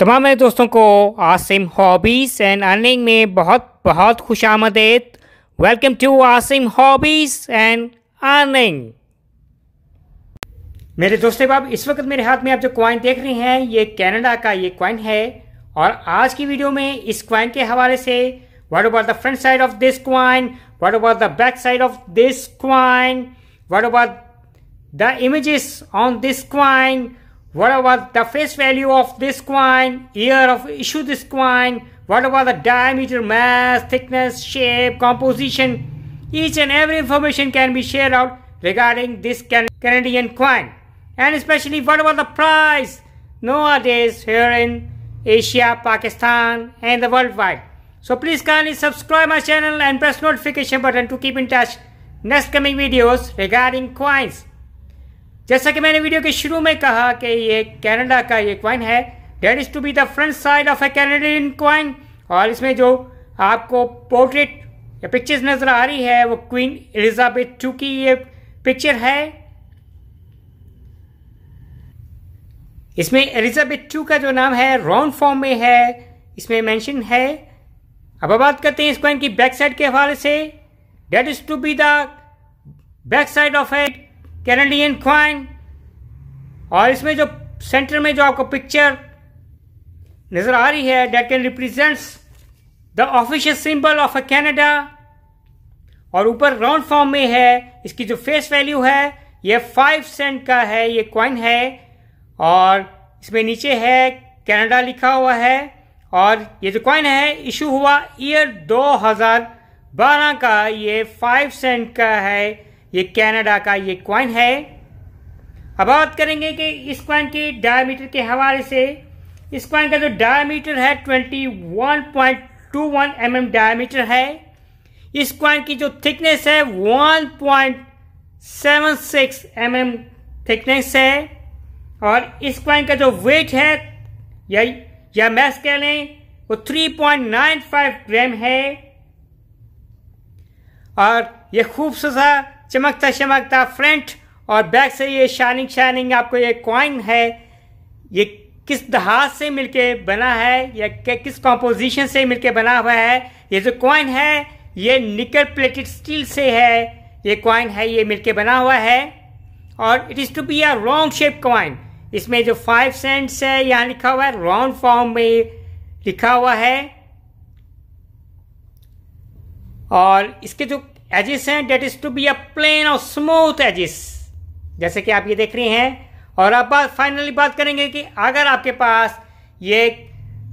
तमाम मेरे दोस्तों को आसिम हॉबीज़ एंड अर्निंग में बहुत बहुत खुश आमदेद welcome to Asim hobbies and earning मेरे दोस्त बाब इस वक्त मेरे हाथ में आप जो क्वाइन देख रहे हैं ये कनाडा का ये क्वाइन है और आज की वीडियो में इस क्वाइन के हवाले से what about the front side of this coin what about the back side of this coin what about the images on this coin What about the face value of this coin? Year of issue this coin? What about the diameter, mass, thickness, shape, composition? Each and every information can be shared out regarding this Canadian coin. And especially what about the price? Nowadays here in Asia, Pakistan and the worldwide. So please kindly subscribe my channel and press notification button to keep in touch next coming videos regarding coins. जैसा कि मैंने video के शुरू में कहा कि ये Canada का ये क्वाइन है that is to be the front side of a Canadian coin और इसमें जो आपको पोर्ट्रेट या पिक्चर्स नज़र आ रही है वो क्वीन एलिजाबेथ टू की ये पिक्चर है इसमें एलिजाबेथ टू का जो नाम है राउंड फॉर्म में है इसमें मेंशन है अब बात करते हैं इस क्वाइन की बैक साइड के हवाले से that is to be the back side of at Canadian coin और इसमें जो सेंटर में जो आपको पिक्चर नजर आ रही है that can represents the official symbol of uh Canada और ऊपर राउंड फॉर्म में है इसकी जो फेस वैल्यू है ये फाइव सेंट का है ये क्वाइन है और इसमें नीचे है कनाडा लिखा हुआ है और ये जो क्वाइन है इशू हुआ ईयर 2012 का ये फाइव सेंट का है ये कनाडा का ये क्वाइन है अब बात करेंगे कि इस क्वाइन के डायमीटर के हवाले से इस क्वाइन का जो डायमीटर है 21.21 वन mm डायमीटर है इस क्वाइन की जो थिकनेस है 1.76 पॉइंट mm थिकनेस है और इस क्वाइन का जो वेट है या या मैस कह लें वो 3.95 ग्राम है और ये खूबसूरत चमकता चमकता फ्रंट और बैक से ये शाइनिंग शाइनिंग आपको ये कॉइन है ये किस दहाज से मिलके बना है या किस कॉम्पोजिशन से मिलके बना हुआ है ये जो कॉइन है ये निकल प्लेटेड स्टील से है ये कॉइन है ये मिलके बना हुआ है और it is to be a wrong shape coin इसमें जो फाइव सेंट्स है यहाँ लिखा हुआ है राउंड फॉर्म में लिखा हुआ है और इसके जो एजिस हैं that is to be a plain और स्मूथ एजिस जैसे कि आप ये देख रही हैं और अब बात फाइनली बात करेंगे कि अगर आपके पास ये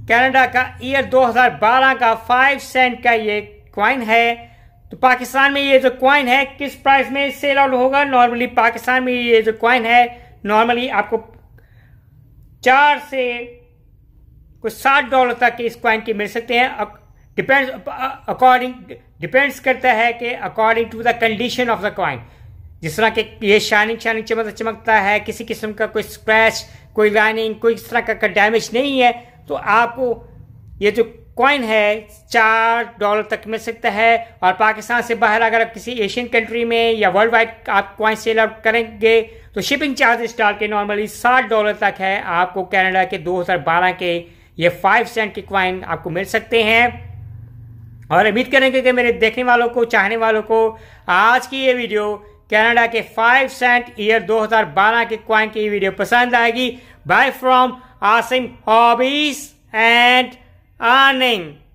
कनाडा का ईयर 2012 का फाइव सेंट का ये क्वाइन है तो पाकिस्तान में ये जो क्वाइन है किस प्राइस में सेल आउट होगा नॉर्मली पाकिस्तान में ये जो क्वाइन है नॉर्मली आपको चार से कुछ साठ डॉलर तक इस क्वाइन की मिल सकते हैं डिपेंड्स अकॉर्डिंग डिपेंड्स करता है कि according to the condition of the coin जिस तरह के ये शाइनिंग शाइनिंग चमक चमकता है किसी किस्म का कोई स्क्रैच कोई लाइनिंग कोई इस तरह का डैमेज नहीं है तो आपको ये जो कॉइन है चार डॉलर तक मिल सकता है और पाकिस्तान से बाहर अगर आप किसी एशियन कंट्री में या वर्ल्ड वाइड आप कॉइन सेल आउट करेंगे तो शिपिंग चार्जेस डाल के नॉर्मली साठ डॉलर तक है आपको कैनेडा के 2012 के ये फाइव सेंट के कॉइन आपको मिल सकते हैं और उम्मीद करेंगे कि मेरे देखने वालों को चाहने वालों को आज की ये वीडियो कनाडा के फाइव सेंट ईयर 2012 के क्वाइन की वीडियो पसंद आएगी bye from Asim hobbies and earning